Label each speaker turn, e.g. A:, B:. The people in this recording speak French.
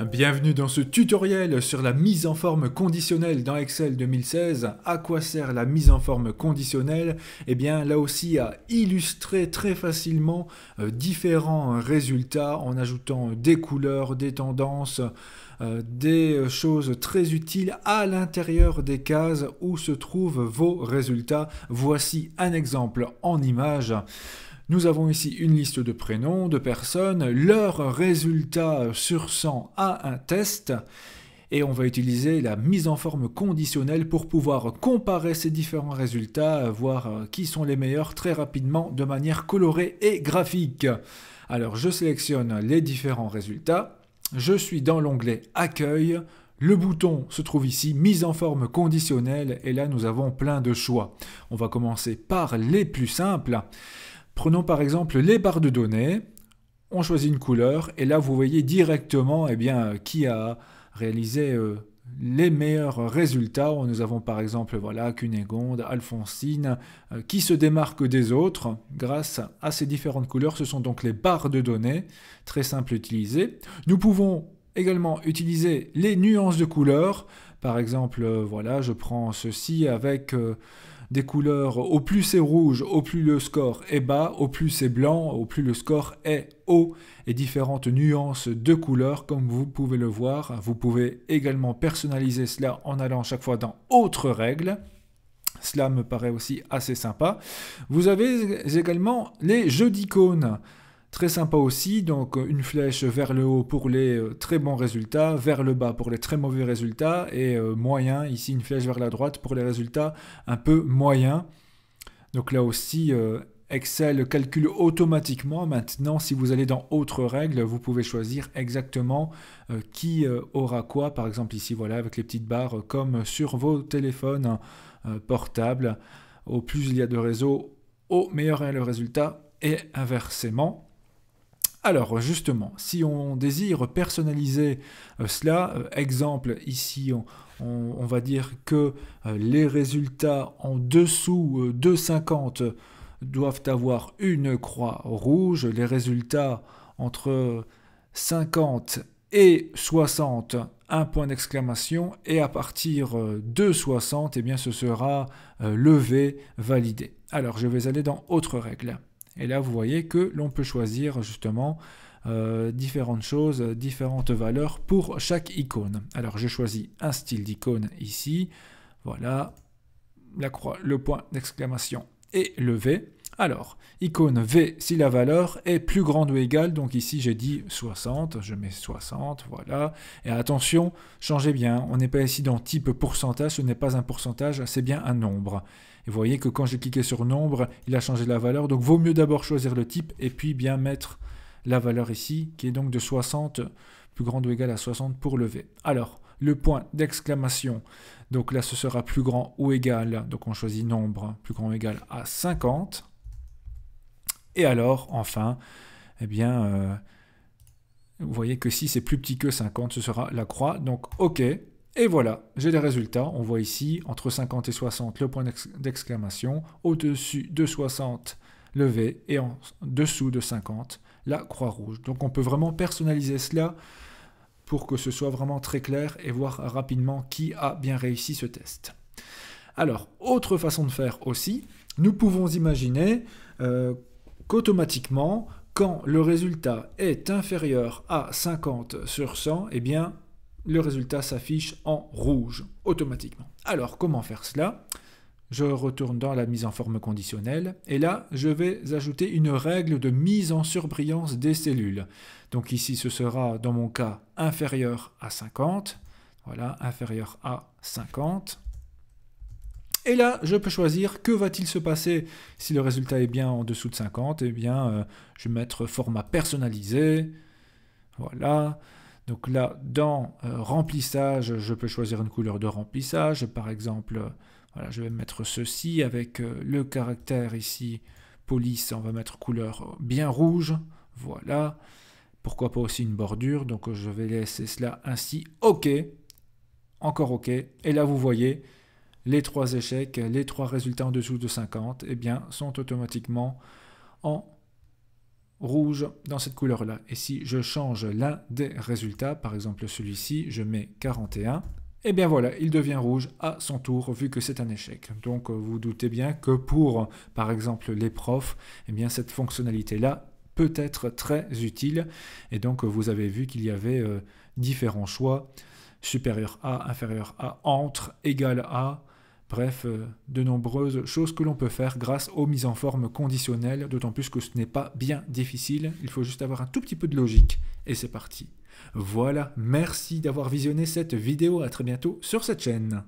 A: Bienvenue dans ce tutoriel sur la mise en forme conditionnelle dans Excel 2016. À quoi sert la mise en forme conditionnelle Eh bien là aussi à illustrer très facilement euh, différents résultats en ajoutant des couleurs, des tendances, euh, des euh, choses très utiles à l'intérieur des cases où se trouvent vos résultats. Voici un exemple en image. Nous avons ici une liste de prénoms, de personnes, leurs résultats sur 100 à un test et on va utiliser la mise en forme conditionnelle pour pouvoir comparer ces différents résultats, voir euh, qui sont les meilleurs très rapidement de manière colorée et graphique. Alors je sélectionne les différents résultats, je suis dans l'onglet Accueil, le bouton se trouve ici, mise en forme conditionnelle, et là nous avons plein de choix. On va commencer par les plus simples. Prenons par exemple les barres de données. On choisit une couleur et là vous voyez directement eh bien, qui a réalisé euh, les meilleurs résultats. Nous avons par exemple voilà, Cunégonde, Alphonsine, euh, qui se démarquent des autres grâce à ces différentes couleurs. Ce sont donc les barres de données, très simple à utiliser. Nous pouvons également utiliser les nuances de couleurs. Par exemple, euh, voilà, je prends ceci avec des couleurs, au plus c'est rouge, au plus le score est bas, au plus c'est blanc, au plus le score est haut, et différentes nuances de couleurs comme vous pouvez le voir. Vous pouvez également personnaliser cela en allant chaque fois dans autres règles. Cela me paraît aussi assez sympa. Vous avez également les jeux d'icônes. Très sympa aussi, donc euh, une flèche vers le haut pour les euh, très bons résultats, vers le bas pour les très mauvais résultats, et euh, moyen, ici une flèche vers la droite pour les résultats un peu moyens. Donc là aussi, Excel calcule automatiquement. Maintenant, si vous allez dans autres règles, vous pouvez choisir exactement qui aura quoi. Par exemple, ici, voilà, avec les petites barres, comme sur vos téléphones hein, portables. Au plus il y a de réseaux, au meilleur est le résultat, et inversement. Alors justement, si on désire personnaliser euh, cela, euh, exemple ici on, va dire que euh, les résultats en dessous de 50 doivent avoir une croix rouge, les résultats entre 50 et 60 un point d'exclamation et à partir de 60 et eh bien ce sera levé validé. Alors je vais aller dans autre règle. Et là, vous voyez que l'on peut choisir justement euh, différentes choses, différentes valeurs pour chaque icône. Alors, je choisis un style d'icône ici. Voilà, la croix, le point d'exclamation et le V. Alors, icône V si la valeur est plus grande ou égale, donc ici j'ai dit 60, je mets 60, voilà. Et attention, changez bien, on n'est pas ici dans type pourcentage, ce n'est pas un pourcentage, c'est bien un nombre. Et vous voyez que quand j'ai cliqué sur nombre, il a changé la valeur. Donc vaut mieux d'abord choisir le type et puis bien mettre la valeur ici, qui est donc de 60, plus grande ou égale à 60 pour le Alors, le point d'exclamation, donc là ce sera plus grand ou égal, donc on choisit nombre, hein, plus grand ou égal à 50. Et alors, enfin, eh bien, euh, vous voyez que si c'est plus petit que 50, ce sera la croix. Donc OK, et voilà, j'ai les résultats. On voit ici entre 50 et 60 le point d'exclamation, au-dessus de 60 le V et en dessous de 50 la croix rouge. Donc on peut vraiment personnaliser cela pour que ce soit vraiment très clair et voir rapidement qui a bien réussi ce test. Alors, autre façon de faire aussi, nous pouvons imaginer euh, qu'automatiquement, quand le résultat est inférieur à 50 sur 100, eh bien, le résultat s'affiche en rouge automatiquement. Alors comment faire cela Je retourne dans la mise en forme conditionnelle et là je vais ajouter une règle de mise en surbrillance des cellules. Donc ici ce sera dans mon cas inférieur à 50, voilà inférieur à 50. Et là, je peux choisir que va-t-il se passer si le résultat est bien en dessous de 50. Eh bien, euh, je vais mettre format personnalisé. Voilà. Donc là, dans euh, remplissage, je peux choisir une couleur de remplissage. Par exemple, euh, voilà, je vais mettre ceci avec euh, le caractère ici police. On va mettre couleur bien rouge. Voilà. Pourquoi pas aussi une bordure. Donc je vais laisser cela ainsi. OK. Encore OK. Et là, vous voyez, les trois échecs, les trois résultats en dessous de 50, eh bien, sont automatiquement en rouge dans cette couleur-là. Et si je change l'un des résultats, par exemple celui-ci, je mets 41, et eh bien voilà, il devient rouge à son tour vu que c'est un échec. Donc euh, vous doutez bien que pour, par exemple, les profs, et eh bien cette fonctionnalité-là peut être très utile. Et donc euh, vous avez vu qu'il y avait euh, différents choix supérieur à, inférieur à, entre, égal à, Bref, euh, de nombreuses choses que l'on peut faire grâce aux mises en forme conditionnelles, d'autant plus que ce n'est pas bien difficile, il faut juste avoir un tout petit peu de logique, et c'est parti. Voilà, merci d'avoir visionné cette vidéo, à très bientôt sur cette chaîne.